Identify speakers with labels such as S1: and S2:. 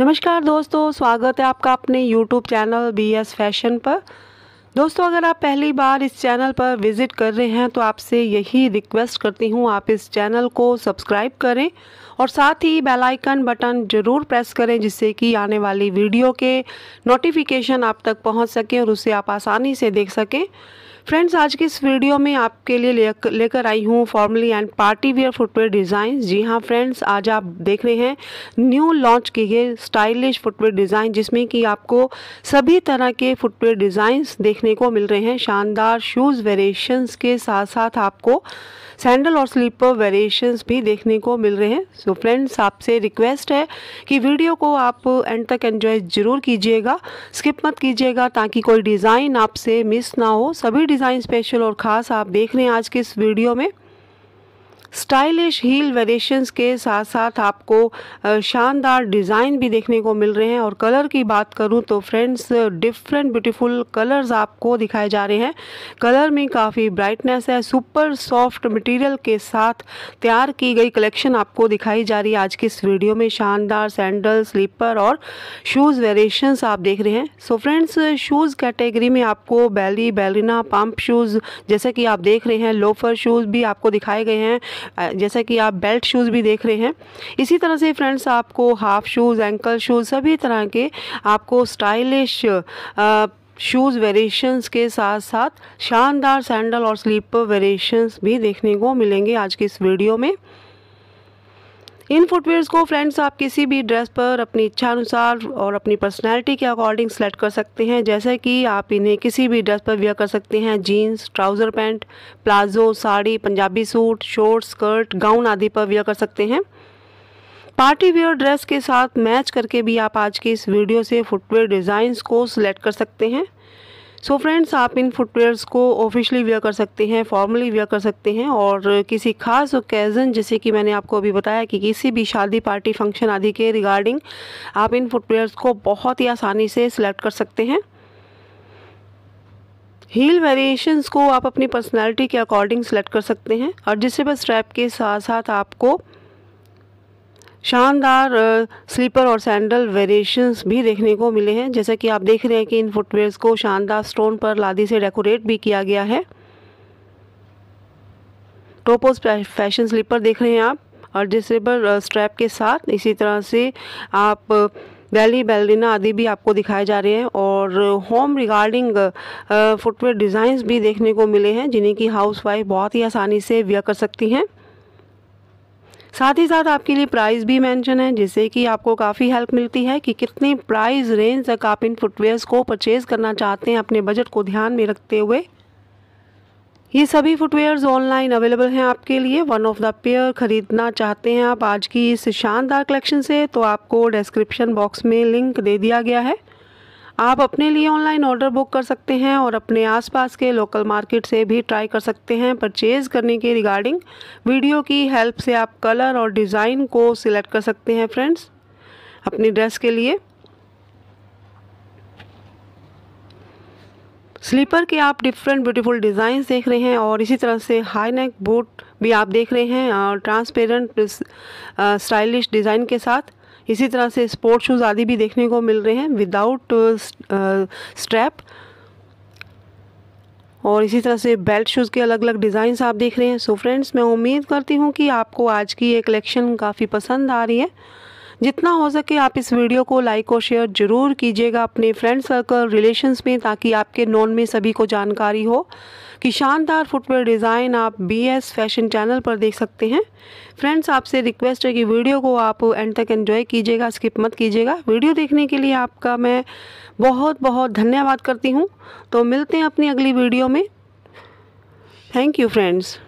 S1: नमस्कार दोस्तों स्वागत है आपका अपने YouTube channel B S fashion पर दोस्तों अगर आप पहली बार इस चैनल पर विज़िट कर रहे हैं तो आपसे यही रिक्वेस्ट करती हूँ आप इस चैनल को सब्सक्राइब करें और साथ ही बेल आइकन बटन ज़रूर प्रेस करें जिससे कि आने वाली वीडियो के नोटिफिकेशन आप तक पहुँच सकें और उसे आप आसानी से देख सकें फ्रेंड्स आज की इस वीडियो में आपके लिए लेकर आई हूँ formally and party wear footwear design जी हाँ फ्रेंड्स आज आप देख रहे हैं न्यू लॉन्च की गई स्टाइलिश फुटवेयर डिज़ाइन जिसमें कि आपको सभी तरह के फुटवेयर डिज़ाइंस देखने को मिल रहे हैं शानदार शूज़ वेरिएशंस के साथ साथ आपको सैंडल और स्लीपर वेरिएशंस भी देखने को मिल रहे हैं सो so फ्रेंड्स आपसे रिक्वेस्ट है कि वीडियो को आप एंड तक एन्जॉय ज़रूर कीजिएगा स्किप मत कीजिएगा ताकि कोई डिज़ाइन आपसे मिस ना हो सभी डिज़ाइन स्पेशल और ख़ास आप देख रहे हैं आज के इस वीडियो में स्टाइलिश हील वेरिएशंस के साथ साथ आपको शानदार डिज़ाइन भी देखने को मिल रहे हैं और कलर की बात करूं तो फ्रेंड्स डिफरेंट ब्यूटीफुल कलर्स आपको दिखाए जा रहे हैं कलर में काफ़ी ब्राइटनेस है सुपर सॉफ्ट मटेरियल के साथ तैयार की गई कलेक्शन आपको दिखाई जा रही है आज की इस वीडियो में शानदार सैंडल स्लीपर और शूज़ वेरिएशंस आप देख रहे हैं सो फ्रेंड्स शूज़ कैटेगरी में आपको बैली बैलिना पम्प शूज़ जैसे कि आप देख रहे हैं लोफर शूज़ भी आपको दिखाए गए हैं जैसा कि आप बेल्ट शूज़ भी देख रहे हैं इसी तरह से फ्रेंड्स आपको हाफ़ शूज़ एंकल शूज़ सभी तरह के आपको स्टाइलिश शूज़ वेरिएशंस के साथ साथ शानदार सैंडल और स्लीपर वेरिएशंस भी देखने को मिलेंगे आज की इस वीडियो में इन फुटवेयर्स को फ्रेंड्स आप किसी भी ड्रेस पर अपनी इच्छा अनुसार और अपनी पर्सनैलिटी के अकॉर्डिंग सेलेक्ट कर सकते हैं जैसे कि आप इन्हें किसी भी ड्रेस पर वेयर कर सकते हैं jeans trouser pant palazzo sari Punjabi suit short skirt gown आदि पर वेयर कर सकते हैं पार्टी वेयर ड्रेस के साथ मैच करके भी आप आज की इस वीडियो से फुटवेयर डिज़ाइंस को सिलेक्ट कर सकते हैं सो so फ्रेंड्स आप इन फुटवेयर्स को ऑफिशियली वेयर कर सकते हैं फॉर्मली वेयर कर सकते हैं और किसी खास ओकेज़न जैसे कि मैंने आपको अभी बताया कि किसी भी शादी पार्टी फंक्शन आदि के रिगार्डिंग आप इन फुटवेयर्स को बहुत ही आसानी से सिलेक्ट कर सकते हैं हील वेरिएशंस को आप अपनी पर्सनालिटी के अकॉर्डिंग सेलेक्ट कर सकते हैं और जिससे बस स्ट्रैप के साथ साथ आपको शानदार स्लीपर और सैंडल वेरिएशंस भी देखने को मिले हैं जैसा कि आप देख रहे हैं कि इन फुटवेयर्स को शानदार स्टोन पर लादी से डेकोरेट भी किया गया है टोपोज फैशन स्लीपर देख रहे हैं आप और डिसेबल स्ट्रैप के साथ इसी तरह से आप वैली बेलरिना आदि भी आपको दिखाए जा रहे हैं और होम रिगार्डिंग फुटवेयर डिज़ाइंस भी देखने को मिले हैं जिन्हें की हाउसवाइफ बहुत ही आसानी से व्यय कर सकती हैं साथ ही साथ आपके लिए प्राइस भी मेंशन है जिससे कि आपको काफ़ी हेल्प मिलती है कि कितनी प्राइस रेंज तक आप इन फुटवेयर्स को परचेज़ करना चाहते हैं अपने बजट को ध्यान में रखते हुए ये सभी फुटवेयर्स ऑनलाइन अवेलेबल हैं आपके लिए वन ऑफ द पेयर ख़रीदना चाहते हैं आप आज की इस शानदार कलेक्शन से तो आपको डिस्क्रिप्शन बॉक्स में लिंक दे दिया गया है आप अपने लिए ऑनलाइन ऑर्डर बुक कर सकते हैं और अपने आसपास के लोकल मार्केट से भी ट्राई कर सकते हैं परचेज़ करने के रिगार्डिंग वीडियो की हेल्प से आप कलर और डिज़ाइन को सिलेक्ट कर सकते हैं फ्रेंड्स अपनी ड्रेस के लिए स्लीपर के आप डिफरेंट ब्यूटीफुल डिज़ाइंस देख रहे हैं और इसी तरह से हाई नेक बूट भी आप देख रहे हैं और ट्रांसपेरेंट स्टाइलिश डिज़ाइन के साथ इसी तरह से स्पोर्ट शूज़ आदि भी देखने को मिल रहे हैं विदाउट स्ट्रैप uh, uh, और इसी तरह से बेल्ट शूज़ के अलग अलग डिज़ाइंस आप देख रहे हैं सो so फ्रेंड्स मैं उम्मीद करती हूँ कि आपको आज की ये कलेक्शन काफ़ी पसंद आ रही है जितना हो सके आप इस वीडियो को लाइक और शेयर ज़रूर कीजिएगा अपने फ्रेंड सर्कल रिलेशंस में ताकि आपके नॉन में सभी को जानकारी हो कि शानदार फुटवेयर डिज़ाइन आप बीएस फैशन चैनल पर देख सकते हैं फ्रेंड्स आपसे रिक्वेस्ट है कि वीडियो को आप एंड तक एंजॉय कीजिएगा स्किप मत कीजिएगा वीडियो देखने के लिए आपका मैं बहुत बहुत धन्यवाद करती हूँ तो मिलते हैं अपनी अगली वीडियो में थैंक यू फ्रेंड्स